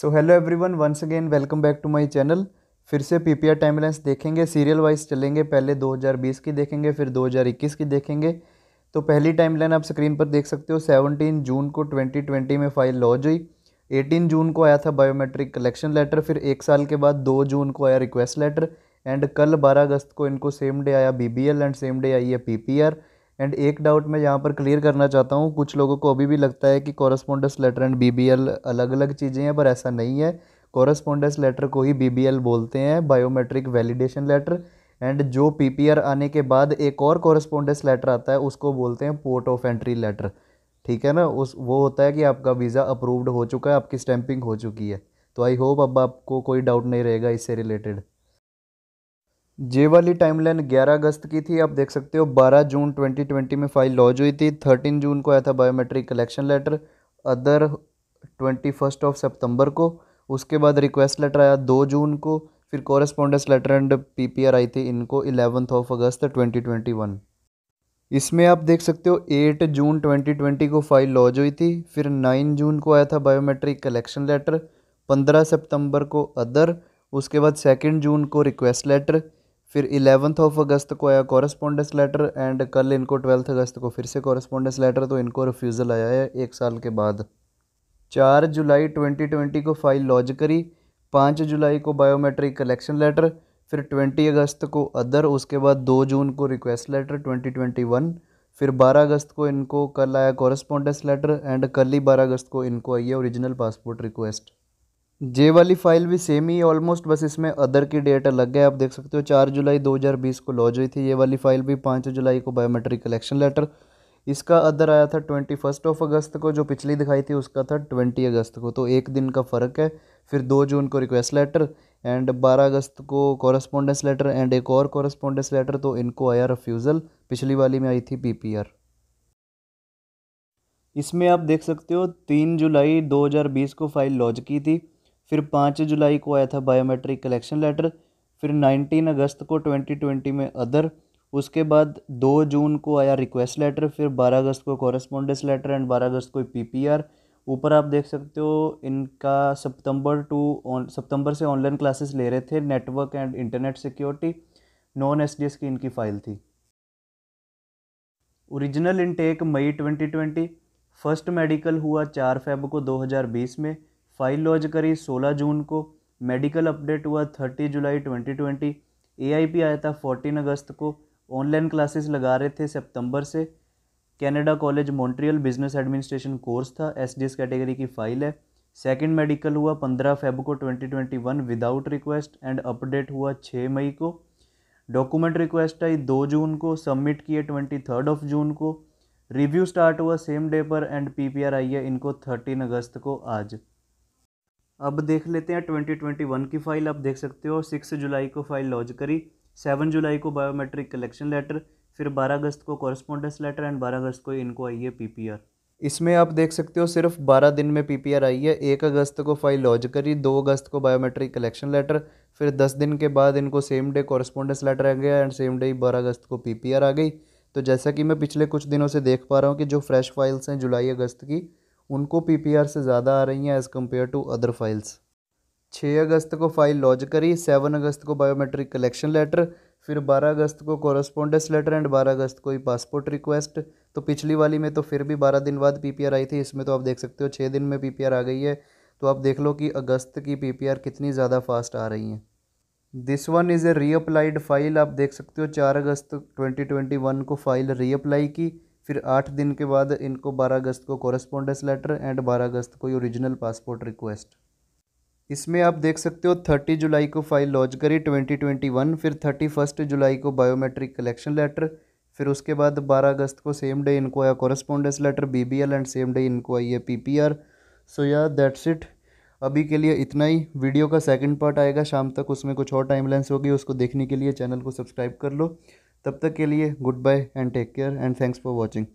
so hello everyone once again welcome back to my channel फिर से PPR timelines देखेंगे serial wise चलेंगे पहले 2020 की देखेंगे फिर 2021 की देखेंगे तो पहली टाइमलाइन आप स्क्रीन पर देख सकते हो 17 जून को 2020 में फाइल लॉन्च हुई 18 जून को आया था बायोमेट्रिक कलेक्शन लेटर फिर एक साल के बाद दो जून को आया रिक्वेस्ट लेटर एंड कल बारह अगस्त को इनको सेम डे आया बी एंड सेम डे आई है पी एंड एक डाउट मैं यहाँ पर क्लियर करना चाहता हूँ कुछ लोगों को अभी भी लगता है कि कॉरस्पॉन्डेंस लेटर एंड बी अलग अलग चीज़ें हैं पर ऐसा नहीं है कॉरस्पॉन्डेंस लेटर को ही बी बोलते हैं बायोमेट्रिक वैलिडेशन लेटर एंड जो पी आने के बाद एक और कॉरस्पॉन्डेंस लेटर आता है उसको बोलते हैं पोर्ट ऑफ एंट्री लेटर ठीक है ना उस वो होता है कि आपका वीज़ा अप्रूव्ड हो चुका है आपकी स्टैंपिंग हो चुकी है तो आई होप अब आपको कोई डाउट नहीं रहेगा इससे रिलेटेड जे वाली टाइमलाइन 11 अगस्त की थी आप देख सकते हो 12 जून 2020 में फाइल लॉन्च हुई थी 13 जून को आया था biometric collection letter other twenty first of सितंबर को उसके बाद रिक्वेस्ट लेटर आया 2 जून को फिर कॉरेस्पॉन्डेंस लेटर एंड पीपीआर आई थी इनको इलेवंथ ऑफ अगस्त 2021 इसमें आप देख सकते हो 8 जून 2020 को फाइल लॉन्च हुई थी फिर 9 जून को आया था बायोमेट्रिक कलेक्शन लेटर 15 सितंबर को अदर उसके बाद सेकेंड जून को रिक्वेस्ट लेटर फिर इलेवंथ ऑफ अगस्त को आया कॉरस्पॉन्डेंस लेटर एंड कल इनको ट्वेल्थ अगस्त को फिर से कॉरस्पॉन्डेंस लेटर तो इनको रिफ्यूज़ल आया है एक साल के बाद चार जुलाई ट्वेंटी ट्वेंटी को फाइल लॉज करी पाँच जुलाई को बायोमेट्रिक कलेक्शन लेटर फिर ट्वेंटी अगस्त को अदर उसके बाद दो जून को request letter twenty twenty one फिर बारह अगस्त को इनको कल आया कॉरस्पॉन्डेंस लेटर एंड कल ही बारह अगस्त को इनको आई है ओरिजिनल पासपोर्ट रिक्वेस्ट जे वाली फाइल भी सेम ही ऑलमोस्ट बस इसमें अदर की डेट अलग है आप देख सकते हो चार जुलाई 2020 को लॉन्च हुई थी ये वाली फाइल भी पाँच जुलाई को बायोमेट्रिक कलेक्शन लेटर इसका अदर आया था ट्वेंटी फर्स्ट ऑफ अगस्त को जो पिछली दिखाई थी उसका था ट्वेंटी अगस्त को तो एक दिन का फ़र्क है फिर दो जून को रिक्वेस्ट लेटर एंड बारह अगस्त को कॉरस्पॉन्डेंस लेटर एंड एक और कॉरस्पॉन्डेंस लेटर तो इनको आया रिफ्यूज़ल पिछली वाली में आई थी पी इसमें आप देख सकते हो तीन जुलाई 2020 को फाइल लॉन्च की थी फिर पाँच जुलाई को आया था बायोमेट्रिक कलेक्शन लेटर फिर नाइनटीन अगस्त को ट्वेंटी ट्वेंटी में अदर उसके बाद दो जून को आया रिक्वेस्ट लेटर फिर बारह अगस्त को कॉरेस्पॉन्डेंस लेटर एंड बारह अगस्त को पी ऊपर आप देख सकते हो इनका सितंबर टू सितंबर से ऑनलाइन क्लासेस ले रहे थे network and internet security non S की इनकी फ़ाइल थी ओरिजिनल इनटेक मई 2020 फर्स्ट मेडिकल हुआ चार फेब को 2020 में फाइल लॉन्च करी 16 जून को मेडिकल अपडेट हुआ 30 जुलाई 2020 पी आया था 14 अगस्त को ऑनलाइन क्लासेस लगा रहे थे सितंबर से Canada college Montreal business administration course था एस कैटेगरी की फ़ाइल है सेकेंड मेडिकल हुआ पंद्रह फेब को 2021 विदाउट रिक्वेस्ट एंड अपडेट हुआ छः मई को डॉक्यूमेंट रिक्वेस्ट आई दो जून को सबमिट किए ट्वेंटी थर्ड ऑफ जून को रिव्यू स्टार्ट हुआ सेम डे पर एंड पीपीआर आई है इनको थर्टीन अगस्त को आज अब देख लेते हैं ट्वेंटी ट्वेंटी वन की फ़ाइल आप देख सकते हो सिक्स जुलाई को फाइल लॉन्च करी सेवन जुलाई को बायोमेट्रिक कलेक्शन लेटर फिर बारह अगस्त को कॉरस्पॉन्डेंस लेटर एंड बारह अगस्त को इनको आई है पी इसमें आप देख सकते हो सिर्फ बारह दिन में पी आई है एक अगस्त को फाइल लॉन्च करी दो अगस्त को बायोमेट्रिक कलेक्शन लेटर फिर दस दिन के बाद इनको सेम डे कॉरस्पॉन्डेंस लेटर आ गया एंड सेम डे बारह अगस्त को पी आ गई तो जैसा कि मैं पिछले कुछ दिनों से देख पा रहा हूँ कि जो फ्रेश फाइल्स हैं जुलाई अगस्त की उनको पी से ज़्यादा आ रही हैं as compare to other files छः अगस्त को फाइल लॉज करी सेवन अगस्त को बायोमेट्रिक कलेक्शन लेटर फिर बारह अगस्त को कॉरस्पॉन्डेंस लेटर एंड बारह अगस्त को ही पासपोर्ट रिक्वेस्ट तो पिछली वाली में तो फिर भी बारह दिन बाद पीपीआर आई थी इसमें तो आप देख सकते हो छः दिन में पीपीआर आ गई है तो आप देख लो कि अगस्त की पीपीआर कितनी ज़्यादा फास्ट आ रही हैं this one is a reapplied file आप देख सकते हो चार अगस्त ट्वेंटी ट्वेंटी वन को फाइल रीअप्लाई की फिर आठ दिन के बाद इनको बारह अगस्त को कॉरस्पॉन्डेंस लेटर एंड बारह अगस्त को ओरिजिनल पासपोर्ट रिक्वेस्ट इसमें आप देख सकते हो थर्टी जुलाई को फाइल लॉन्च करी ट्वेंटी ट्वेंटी वन फिर थर्टी फर्स्ट जुलाई को बायोमेट्रिक कलेक्शन लेटर फिर उसके बाद बारह अगस्त को सेम डे इनको आया correspondence letter B B L and same day इनको आई है पी पी आर सो या दैट्स इट अभी के लिए इतना ही वीडियो का सेकंड पार्ट आएगा शाम तक उसमें कुछ और टाइम लेंस होगी उसको देखने के लिए चैनल को सब्सक्राइब कर लो तब तक के लिए goodbye and take care and thanks for watching